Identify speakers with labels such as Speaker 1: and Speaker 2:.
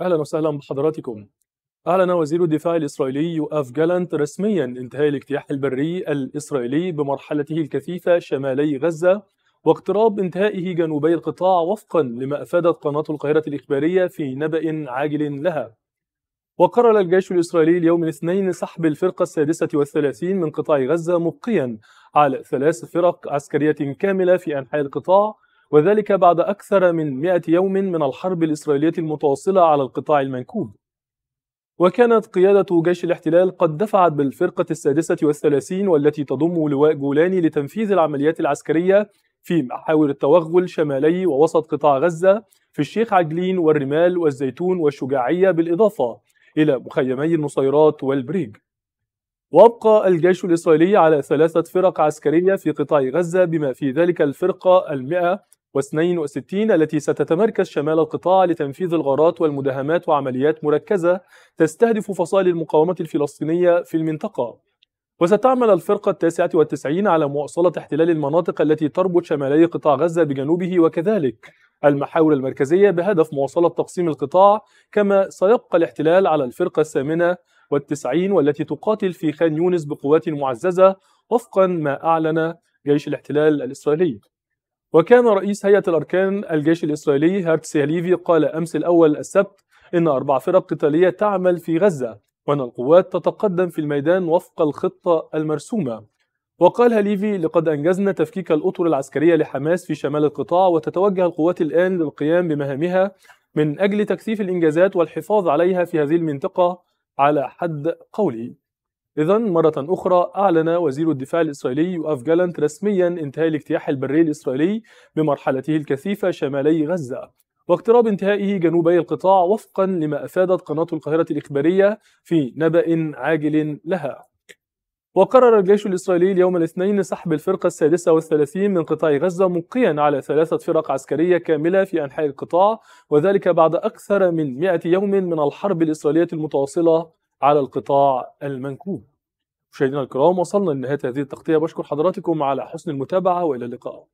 Speaker 1: أهلا وسهلا بحضراتكم أعلن وزير الدفاع الإسرائيلي يؤاف جالانت رسميا انتهاء الاجتياح البري الإسرائيلي بمرحلته الكثيفة شمالي غزة واقتراب انتهائه جنوبي القطاع وفقا لما أفادت قناة القاهرة الإخبارية في نبأ عاجل لها وقرر الجيش الإسرائيلي اليوم الاثنين سحب الفرقة السادسة والثلاثين من قطاع غزة مبقيا على ثلاث فرق عسكرية كاملة في أنحاء القطاع وذلك بعد أكثر من 100 يوم من الحرب الإسرائيلية المتواصلة على القطاع المنكوب وكانت قيادة جيش الاحتلال قد دفعت بالفرقة السادسة والثلاثين والتي تضم لواء جولاني لتنفيذ العمليات العسكرية في محاور التوغل شمالي ووسط قطاع غزة في الشيخ عجلين والرمال والزيتون والشجاعية بالإضافة إلى مخيمي النصيرات والبريج وأبقى الجيش الإسرائيلي على ثلاثة فرق عسكرية في قطاع غزة بما في ذلك الفرقة المئة 62 التي ستتمركز شمال القطاع لتنفيذ الغارات والمداهمات وعمليات مركزة تستهدف فصائل المقاومة الفلسطينية في المنطقة وستعمل الفرقة التاسعة والتسعين على مواصلة احتلال المناطق التي تربط شمالي قطاع غزة بجنوبه وكذلك المحاور المركزية بهدف مواصلة تقسيم القطاع كما سيبقى الاحتلال على الفرقة الثامنة والتسعين والتي تقاتل في خان يونس بقوات معززة وفقا ما أعلن جيش الاحتلال الإسرائيلي وكان رئيس هيئة الأركان الجيش الإسرائيلي هارتس هليفي قال أمس الأول السبت إن أربع فرق قتالية تعمل في غزة وأن القوات تتقدم في الميدان وفق الخطة المرسومة وقال هليفي لقد أنجزنا تفكيك الأطر العسكرية لحماس في شمال القطاع وتتوجه القوات الآن للقيام بمهامها من أجل تكثيف الإنجازات والحفاظ عليها في هذه المنطقة على حد قولي إذا مرة أخرى أعلن وزير الدفاع الإسرائيلي يؤف جالانت رسميا انتهاء الاجتياح البري الإسرائيلي بمرحلته الكثيفة شمالي غزة واقتراب انتهائه جنوبي القطاع وفقا لما أفادت قناة القاهرة الإخبارية في نبأ عاجل لها وقرر الجيش الإسرائيلي اليوم الاثنين سحب الفرقة السادسة والثلاثين من قطاع غزة مبقيا على ثلاثة فرق عسكرية كاملة في أنحاء القطاع وذلك بعد أكثر من 100 يوم من الحرب الإسرائيلية المتواصلة على القطاع المنكوب مشاهدينا الكرام وصلنا لنهايه هذه التغطيه بشكر حضراتكم على حسن المتابعه والى اللقاء